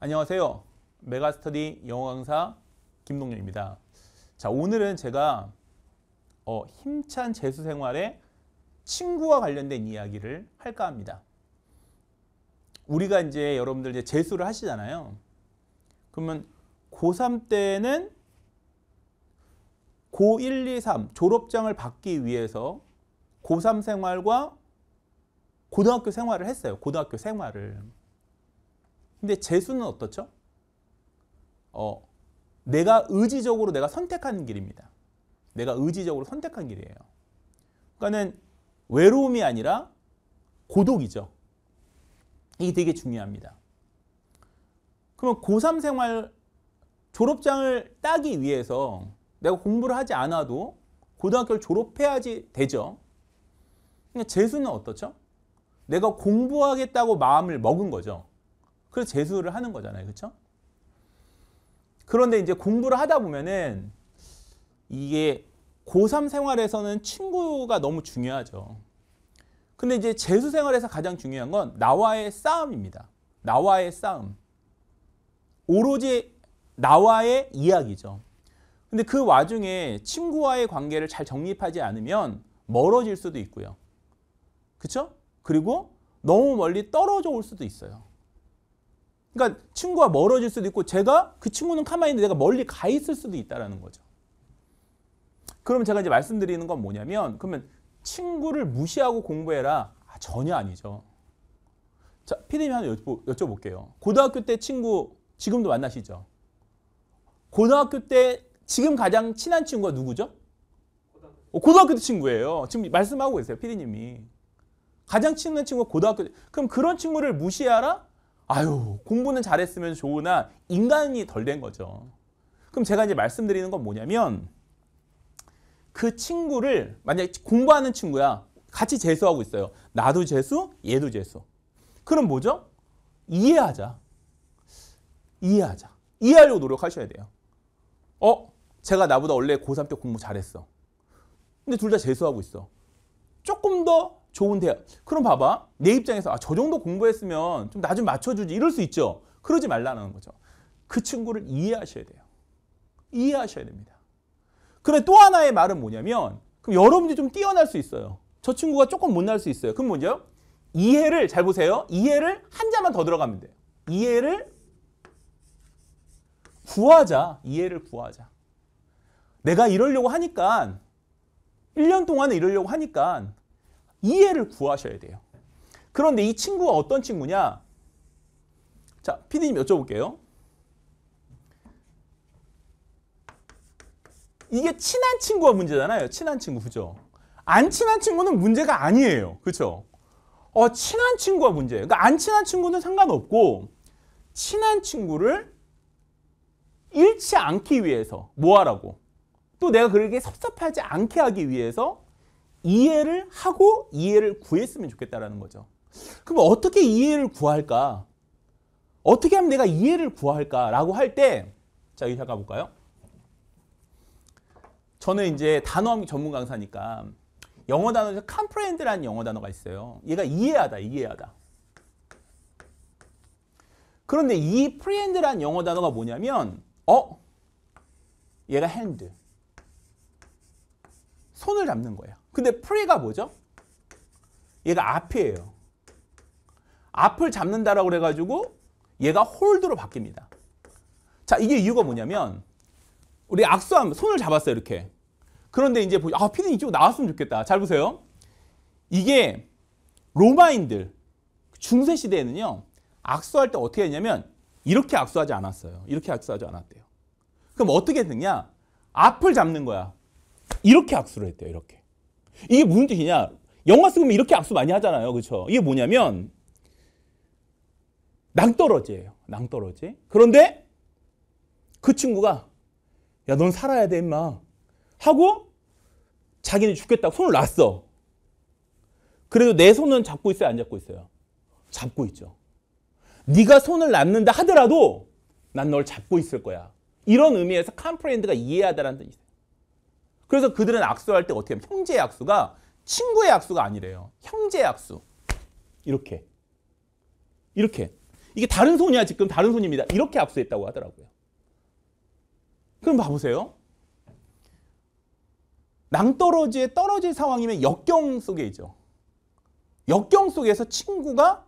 안녕하세요. 메가스터디 영어 강사 김동률입니다. 자, 오늘은 제가 어, 힘찬 재수 생활에 친구와 관련된 이야기를 할까 합니다. 우리가 이제 여러분들 이제 재수를 하시잖아요. 그러면 고3 때는 고1, 2, 3 졸업장을 받기 위해서 고3 생활과 고등학교 생활을 했어요. 고등학교 생활을. 근데 재수는 어떻죠? 어, 내가 의지적으로 내가 선택한 길입니다. 내가 의지적으로 선택한 길이에요. 그러니까는 외로움이 아니라 고독이죠. 이게 되게 중요합니다. 그러면 고3 생활 졸업장을 따기 위해서 내가 공부를 하지 않아도 고등학교를 졸업해야지 되죠. 그러니까 재수는 어떻죠? 내가 공부하겠다고 마음을 먹은 거죠. 그래서 재수를 하는 거잖아요. 그렇죠? 그런데 이제 공부를 하다 보면은 이게 고3 생활에서는 친구가 너무 중요하죠. 근데 이제 재수 생활에서 가장 중요한 건 나와의 싸움입니다. 나와의 싸움. 오로지 나와의 이야기죠. 근데 그 와중에 친구와의 관계를 잘 정립하지 않으면 멀어질 수도 있고요. 그렇 그리고 너무 멀리 떨어져 올 수도 있어요. 그러니까 친구와 멀어질 수도 있고 제가 그 친구는 가만히 있는데 내가 멀리 가 있을 수도 있다라는 거죠. 그럼 제가 이제 말씀드리는 건 뭐냐면 그러면 친구를 무시하고 공부해라 아, 전혀 아니죠. 자, 피디님 하나 여쭤, 여쭤볼게요. 고등학교 때 친구 지금도 만나시죠? 고등학교 때 지금 가장 친한 친구가 누구죠? 고등학교, 어, 고등학교 때 친구예요. 지금 말씀하고 계세요, 피디님이. 가장 친한 친구가 고등학교 때. 그럼 그런 친구를 무시하라? 아유 공부는 잘했으면 좋으나 인간이 덜 된 거죠. 그럼 제가 이제 말씀드리는 건 뭐냐면 그 친구를 만약에 공부하는 친구야 같이 재수하고 있어요. 나도 재수 얘도 재수. 그럼 뭐죠? 이해하자. 이해하자. 이해하려고 노력하셔야 돼요. 어? 제가 나보다 원래 고3 때 공부 잘했어. 근데 둘 다 재수하고 있어. 조금 더 좋은 대학. 그럼 봐봐. 내 입장에서 아, 저 정도 공부했으면 좀 나 좀 맞춰주지 이럴 수 있죠. 그러지 말라는 거죠. 그 친구를 이해하셔야 돼요. 이해하셔야 됩니다. 그래 또 하나의 말은 뭐냐면 그럼 여러분들이 좀 뛰어날 수 있어요. 저 친구가 조금 못 날 수 있어요. 그럼 뭐죠? 이해를 잘 보세요. 이해를 한자만 더 들어가면 돼요. 이해를 구하자. 이해를 구하자. 내가 이러려고 하니까 1년 동안에 이러려고 하니까 이해를 구하셔야 돼요. 그런데 이 친구가 어떤 친구냐? 자, 피디님 여쭤볼게요. 이게 친한 친구가 문제잖아요. 친한 친구, 그죠? 안 친한 친구는 문제가 아니에요. 그죠 어, 친한 친구가 문제예요. 그러니까 안 친한 친구는 상관없고 친한 친구를 잃지 않기 위해서 뭐 하라고? 또 내가 그렇게 섭섭하지 않게 하기 위해서 이해를 하고 이해를 구했으면 좋겠다라는 거죠. 그럼 어떻게 이해를 구할까? 어떻게 하면 내가 이해를 구할까라고 할 때, 자, 여기 잠깐 볼까요? 저는 이제 단어 전문 강사니까 영어 단어에서 comprehend라는 영어 단어가 있어요. 얘가 이해하다, 이해하다. 그런데 이 프리엔드라는 영어 단어가 뭐냐면 어? 얘가 핸드. 손을 잡는 거예요. 근데 프리가 뭐죠? 얘가 앞이에요. 앞을 잡는다라고 그래가지고 얘가 홀드로 바뀝니다. 자, 이게 이유가 뭐냐면 우리 악수함 손을 잡았어요, 이렇게. 그런데 이제 보죠. 아, 피디 이쪽 나왔으면 좋겠다. 잘 보세요. 이게 로마인들 중세 시대에는요. 악수할 때 어떻게 했냐면 이렇게 악수하지 않았어요. 이렇게 악수하지 않았대요. 그럼 어떻게 했느냐? 앞을 잡는 거야. 이렇게 악수를 했대요. 이렇게. 이게 무슨 뜻이냐? 영화 쓰면 이렇게 악수 많이 하잖아요. 그렇죠? 이게 뭐냐면 낭떠러지예요. 낭떠러지. 그런데 그 친구가 야, 넌 살아야 돼, 임마. 하고 자기는 죽겠다고 손을 놨어. 그래도 내 손은 잡고 있어요, 안 잡고 있어요? 잡고 있죠. 네가 손을 놨는다 하더라도 난 널 잡고 있을 거야. 이런 의미에서 컴프레인드가 이해하다라는 뜻이 있어요. 그래서 그들은 악수할 때 어떻게 하면 형제 악수가 친구의 악수가 아니래요. 형제 악수. 이렇게. 이렇게. 이게 다른 손이야 지금 다른 손입니다. 이렇게 악수했다고 하더라고요. 그럼 봐보세요. 낭떠러지에 떨어질 상황이면 역경 속에 있죠. 역경 속에서 친구가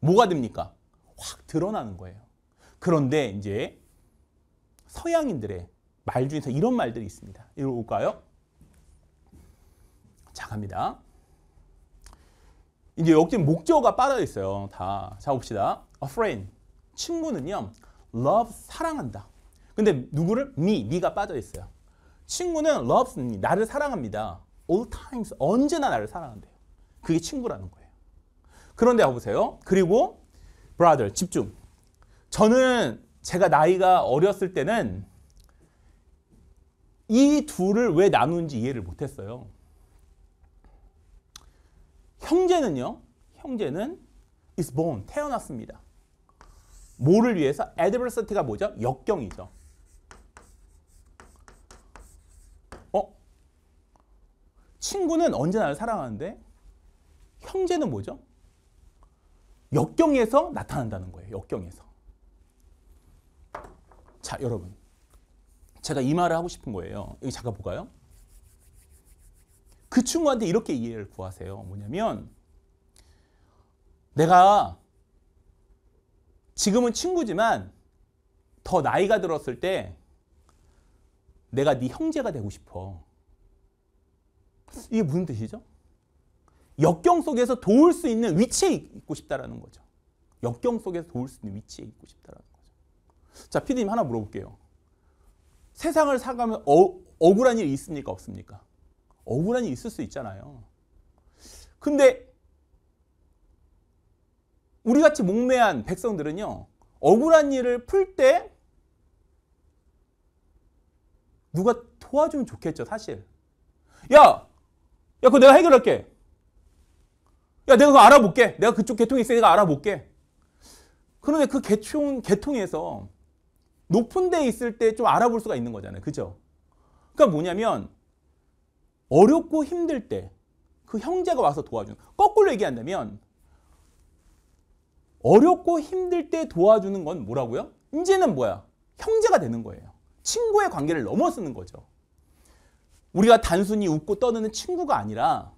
뭐가 됩니까? 확 드러나는 거예요. 그런데 이제 서양인들의 말 중에서 이런 말들이 있습니다. 이리 올까요? 자 갑니다. 이제 여기 목적어가 빠져 있어요. 다. 자 봅시다. A friend. 친구는요. love 사랑한다. 근데 누구를? me. m 가 빠져 있어요. 친구는 loves me. 나를 사랑합니다. all times. 언제나 나를 사랑한대요. 그게 친구라는 거예요. 그런데 보세요. 그리고 brother. 집중. 저는 제가 나이가 어렸을 때는 이 둘을 왜 나누는지 이해를 못했어요. 형제는요. 형제는 is born, 태어났습니다. 뭐를 위해서? adversity가 뭐죠? 역경이죠. 어? 친구는 언제 나를 사랑하는데 형제는 뭐죠? 역경에서 나타난다는 거예요. 역경에서. 자, 여러분. 제가 이 말을 하고 싶은 거예요. 여기 잠깐 볼까요? 그 친구한테 이렇게 이해를 구하세요. 뭐냐면 내가 지금은 친구지만 더 나이가 들었을 때 내가 네 형제가 되고 싶어. 이게 무슨 뜻이죠? 역경 속에서 도울 수 있는 위치에 있고 싶다라는 거죠. 역경 속에서 도울 수 있는 위치에 있고 싶다라는 거죠. 자, 피디님 하나 물어볼게요. 세상을 살가면 어, 억울한 일이 있습니까? 없습니까? 억울한 일이 있을 수 있잖아요. 근데 우리같이 목매한 백성들은요. 억울한 일을 풀 때 누가 도와주면 좋겠죠. 사실. 야! 야 그거 내가 해결할게. 야 내가 그거 알아볼게. 내가 그쪽 계통에 있으니까 내가 알아볼게. 그런데 그계통 계통에서 높은 데 있을 때 좀 알아볼 수가 있는 거잖아요. 그죠? 그러니까 뭐냐면 어렵고 힘들 때 그 형제가 와서 도와주는 거꾸로 얘기한다면 어렵고 힘들 때 도와주는 건 뭐라고요? 이제는 뭐야? 형제가 되는 거예요. 친구의 관계를 넘어서는 거죠. 우리가 단순히 웃고 떠드는 친구가 아니라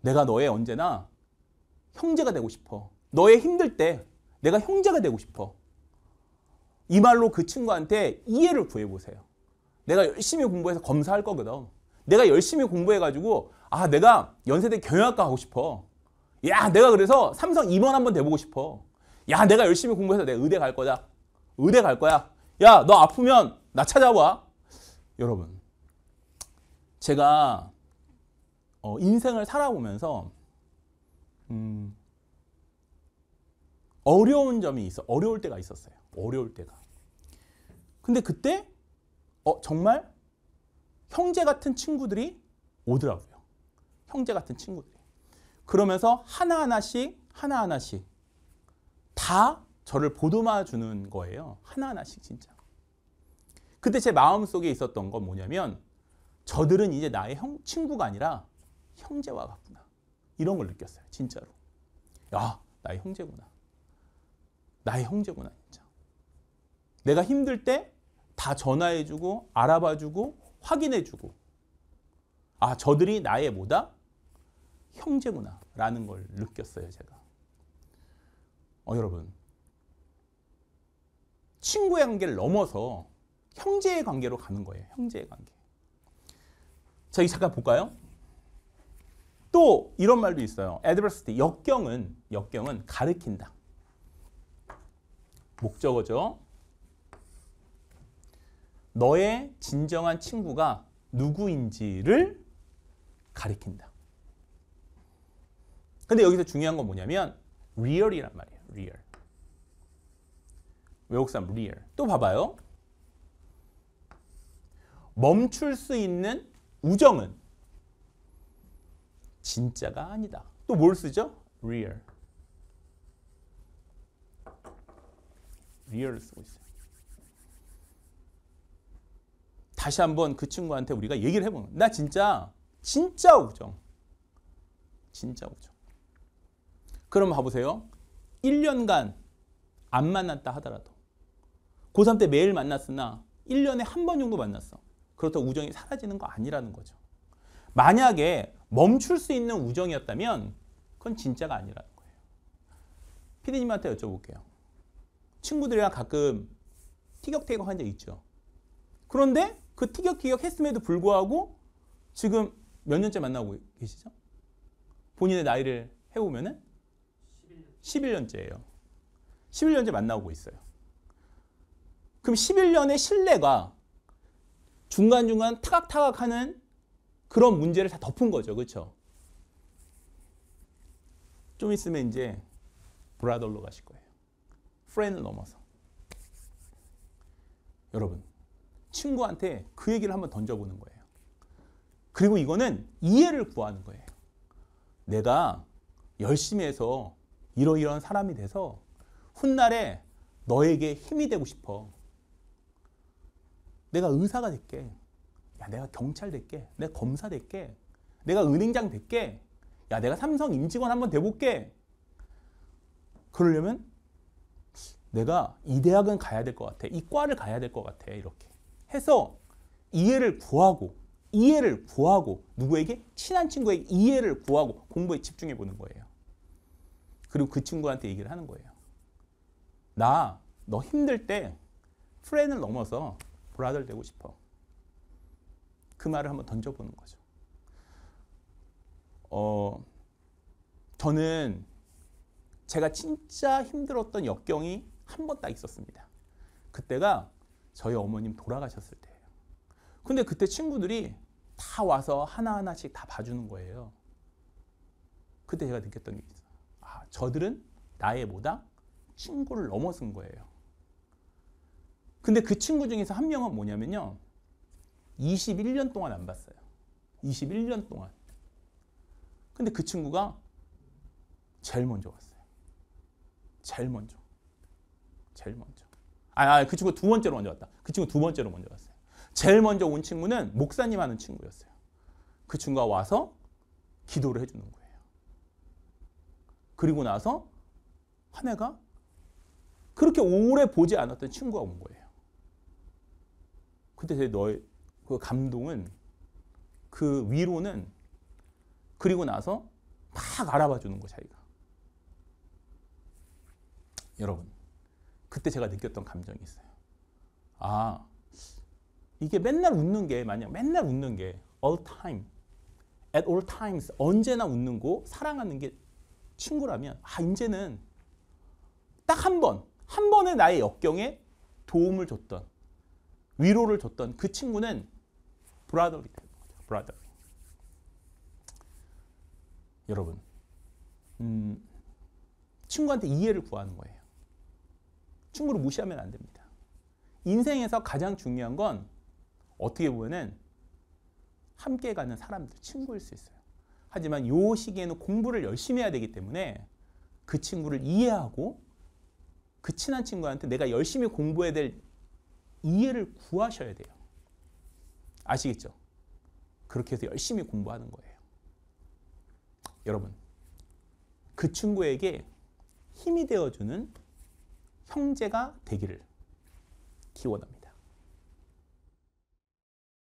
내가 너의 언제나 형제가 되고 싶어. 너의 힘들 때 내가 형제가 되고 싶어. 이 말로 그 친구한테 이해를 구해보세요. 내가 열심히 공부해서 검사할 거거든. 내가 열심히 공부해가지고 아 내가 연세대 경영학과 가고 싶어. 야 내가 그래서 삼성 2번 한번 돼보고 싶어. 야 내가 열심히 공부해서 내 의대 갈 거다. 의대 갈 거야. 야 너 아프면 나 찾아와. 여러분 제가 어, 인생을 살아보면서 음, 어려운 점이 있어 어려울 때가 있었어요. 어려울 때가. 근데 그때 어 정말 형제 같은 친구들이 오더라고요. 형제 같은 친구들이. 그러면서 하나하나씩 하나하나씩 다 저를 보듬어 주는 거예요. 하나하나씩 진짜. 그때 제 마음속에 있었던 건 뭐냐면 저들은 이제 나의 형, 친구가 아니라 형제와 같구나. 이런 걸 느꼈어요. 진짜로. 야, 나의 형제구나. 나의 형제구나, 진짜. 내가 힘들 때다 전화해주고 알아봐주고 확인해주고 아 저들이 나의 뭐다? 형제구나 라는 걸 느꼈어요 제가. 어 여러분 친구의 관계를 넘어서 형제의 관계로 가는 거예요. 형제의 관계. 저이 잠깐 볼까요? 또 이런 말도 있어요. adversity, 역경은 역경은 가르킨다. 목적어죠. 너의 진정한 친구가 누구인지를 가리킨다. 근데 여기서 중요한 건 뭐냐면 real이란 말이에요. real. 외국 사람 real. 또 봐봐요. 멈출 수 있는 우정은 진짜가 아니다. 또 뭘 쓰죠? real. real 쓰고 있어요. 다시 한번 그 친구한테 우리가 얘기를 해보는 거야. 나 진짜 진짜 우정. 진짜 우정. 그럼 봐보세요. 1년간 안 만났다 하더라도 고3 때 매일 만났으나 1년에 한 번 정도 만났어. 그렇다고 우정이 사라지는 거 아니라는 거죠. 만약에 멈출 수 있는 우정이었다면 그건 진짜가 아니라는 거예요. 피디님한테 여쭤볼게요. 친구들이랑 가끔 티격태격한 적 있죠. 그런데 그 티격태격 했음에도 불구하고 지금 몇 년째 만나고 계시죠? 본인의 나이를 해보면은 11년. 11년째예요. 11년째 만나고 있어요. 그럼 11년의 신뢰가 중간중간 타각타각하는 그런 문제를 다 덮은 거죠. 그렇죠? 좀 있으면 이제 브라더로 가실 거예요. 프렌을 넘어서. 여러분 친구한테 그 얘기를 한번 던져보는 거예요. 그리고 이거는 이해를 구하는 거예요. 내가 열심히 해서 이러이러한 사람이 돼서 훗날에 너에게 힘이 되고 싶어. 내가 의사가 될게. 야, 내가 경찰 될게. 내가 검사 될게. 내가 은행장 될게. 야, 내가 삼성 임직원 한번 돼볼게. 그러려면 내가 이 대학은 가야 될 것 같아. 이 과를 가야 될 것 같아. 이렇게. 해서 이해를 구하고 이해를 구하고 누구에게? 친한 친구에게 이해를 구하고 공부에 집중해 보는 거예요. 그리고 그 친구한테 얘기를 하는 거예요. 나 너 힘들 때 프렌을 넘어서 브라더 되고 싶어. 그 말을 한번 던져보는 거죠. 어, 저는 제가 진짜 힘들었던 역경이 한 번 딱 있었습니다. 그때가 저희 어머님 돌아가셨을 때예요. 근데 그때 친구들이 다 와서 하나하나씩 다 봐주는 거예요. 그때 제가 느꼈던 게 있어요. 아, 저들은 나의 뭐다? 친구를 넘어선 거예요. 근데 그 친구 중에서 한 명은 뭐냐면요. 21년 동안 안 봤어요. 21년 동안. 근데 그 친구가 제일 먼저 왔어요. 제일 먼저. 제일 먼저. 아, 아, 그 친구 두 번째로 먼저 왔다. 그 친구 두 번째로 먼저 왔어요. 제일 먼저 온 친구는 목사님 하는 친구였어요. 그 친구가 와서 기도를 해주는 거예요. 그리고 나서 한 해가 그렇게 오래 보지 않았던 친구가 온 거예요. 그때 너의 그 감동은 그 위로는 그리고 나서 막 알아봐 주는 거 자기가. 여러분 그때 제가 느꼈던 감정이 있어요. 아, 이게 맨날 웃는 게 만약 맨날 웃는 게 all time, at all times 언제나 웃는 거 사랑하는 게 친구라면 아 이제는 딱 한 번, 한 번의 나의 역경에 도움을 줬던 위로를 줬던 그 친구는 브라더리 되는 거죠. 브라더리. 여러분, 음, 친구한테 이해를 구하는 거예요. 충분히 무시하면 안 됩니다. 인생에서 가장 중요한 건 어떻게 보면은 함께 가는 사람들, 친구일 수 있어요. 하지만 요 시기에는 공부를 열심히 해야 되기 때문에 그 친구를 이해하고 그 친한 친구한테 내가 열심히 공부해야 될 이해를 구하셔야 돼요. 아시겠죠? 그렇게 해서 열심히 공부하는 거예요. 여러분, 그 친구에게 힘이 되어주는 형제가 되기를 기원합니다.